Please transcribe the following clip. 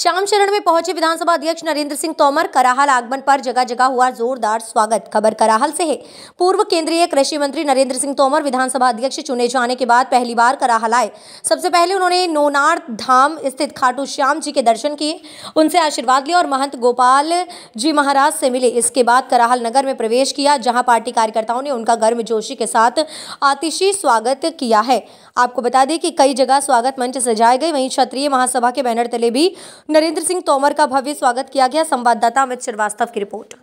शाम शरण में पहुंचे विधानसभा अध्यक्ष नरेंद्र सिंह तोमर कराहल आगमन पर जगह जगह हुआ जोरदार स्वागत खबर कराहल से है पूर्व केंद्रीय कृषि मंत्री नरेंद्र सिंह तोमर विधानसभा अध्यक्ष चुने जाने के बाद पहली बार कराहल आए सबसे पहले उन्होंने नोनार धाम स्थित खाटू श्याम जी के दर्शन किए उनसे आशीर्वाद लिया और महंत गोपाल जी महाराज से मिले इसके बाद कराहल नगर में प्रवेश किया जहाँ पार्टी कार्यकर्ताओं ने उनका गर्मजोशी के साथ आतिशी स्वागत किया है आपको बता दें कि कई जगह स्वागत मंच सजाए गए वहीं क्षत्रिय महासभा के बैनर तले भी नरेंद्र सिंह तोमर का भव्य स्वागत किया गया संवाददाता अमित श्रीवास्तव की रिपोर्ट